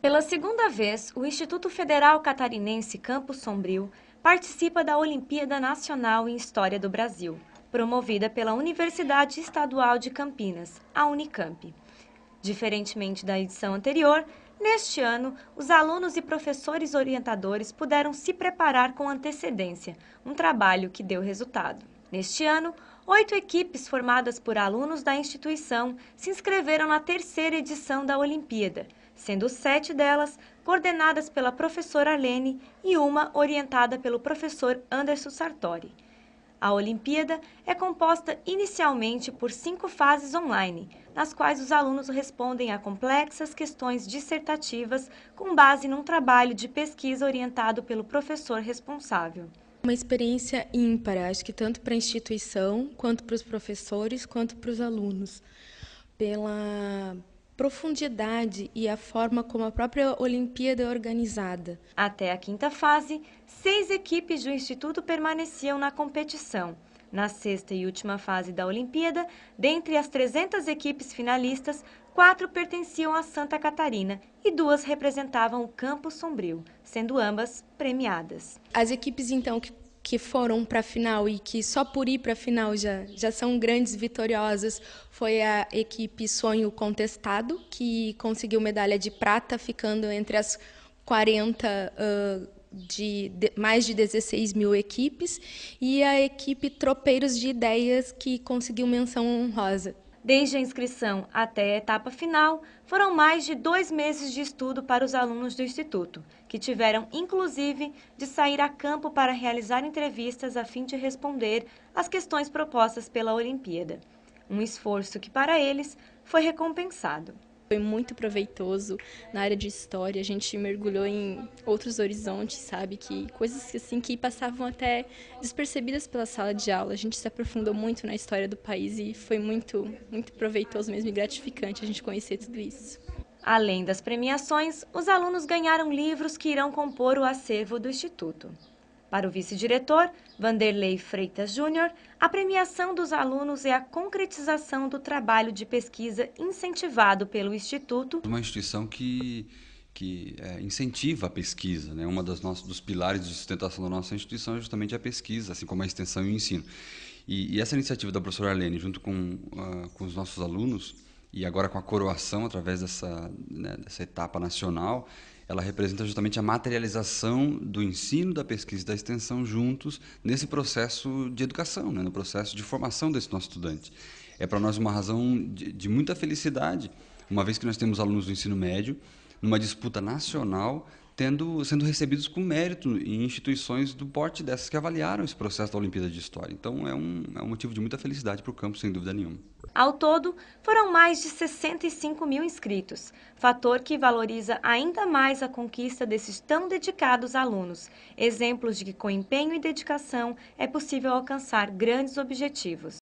Pela segunda vez, o Instituto Federal Catarinense Campo Sombrio participa da Olimpíada Nacional em História do Brasil, promovida pela Universidade Estadual de Campinas, a Unicamp. Diferentemente da edição anterior, neste ano, os alunos e professores orientadores puderam se preparar com antecedência, um trabalho que deu resultado. Neste ano, oito equipes formadas por alunos da instituição se inscreveram na terceira edição da Olimpíada, sendo sete delas coordenadas pela professora Arlene e uma orientada pelo professor Anderson Sartori. A Olimpíada é composta inicialmente por cinco fases online, nas quais os alunos respondem a complexas questões dissertativas com base num trabalho de pesquisa orientado pelo professor responsável. Uma experiência ímpar, acho que tanto para a instituição, quanto para os professores, quanto para os alunos, pela profundidade e a forma como a própria Olimpíada é organizada. Até a quinta fase, seis equipes do Instituto permaneciam na competição. Na sexta e última fase da Olimpíada, dentre as 300 equipes finalistas, quatro pertenciam a Santa Catarina e duas representavam o Campo Sombrio, sendo ambas premiadas. As equipes, então, que que foram para a final e que só por ir para a final já, já são grandes vitoriosas foi a equipe Sonho Contestado, que conseguiu medalha de prata, ficando entre as 40 uh, de, de, mais de 16 mil equipes, e a equipe Tropeiros de Ideias, que conseguiu menção honrosa. Desde a inscrição até a etapa final, foram mais de dois meses de estudo para os alunos do Instituto, que tiveram, inclusive, de sair a campo para realizar entrevistas a fim de responder às questões propostas pela Olimpíada. Um esforço que, para eles, foi recompensado foi muito proveitoso na área de história. A gente mergulhou em outros horizontes, sabe? Que coisas assim que passavam até despercebidas pela sala de aula. A gente se aprofundou muito na história do país e foi muito, muito proveitoso mesmo e gratificante a gente conhecer tudo isso. Além das premiações, os alunos ganharam livros que irão compor o acervo do Instituto. Para o vice-diretor, Vanderlei Freitas Júnior, a premiação dos alunos é a concretização do trabalho de pesquisa incentivado pelo Instituto. É uma instituição que, que é, incentiva a pesquisa. Né? Um dos, nossos, dos pilares de sustentação da nossa instituição é justamente a pesquisa, assim como a extensão e o ensino. E, e essa iniciativa da professora Arlene, junto com, uh, com os nossos alunos, e agora com a coroação através dessa, né, dessa etapa nacional, ela representa justamente a materialização do ensino, da pesquisa e da extensão juntos nesse processo de educação, né? no processo de formação desse nosso estudante. É para nós uma razão de, de muita felicidade, uma vez que nós temos alunos do ensino médio numa disputa nacional tendo, sendo recebidos com mérito em instituições do porte dessas que avaliaram esse processo da Olimpíada de História. Então é um, é um motivo de muita felicidade para o campo, sem dúvida nenhuma. Ao todo, foram mais de 65 mil inscritos, fator que valoriza ainda mais a conquista desses tão dedicados alunos, exemplos de que com empenho e dedicação é possível alcançar grandes objetivos.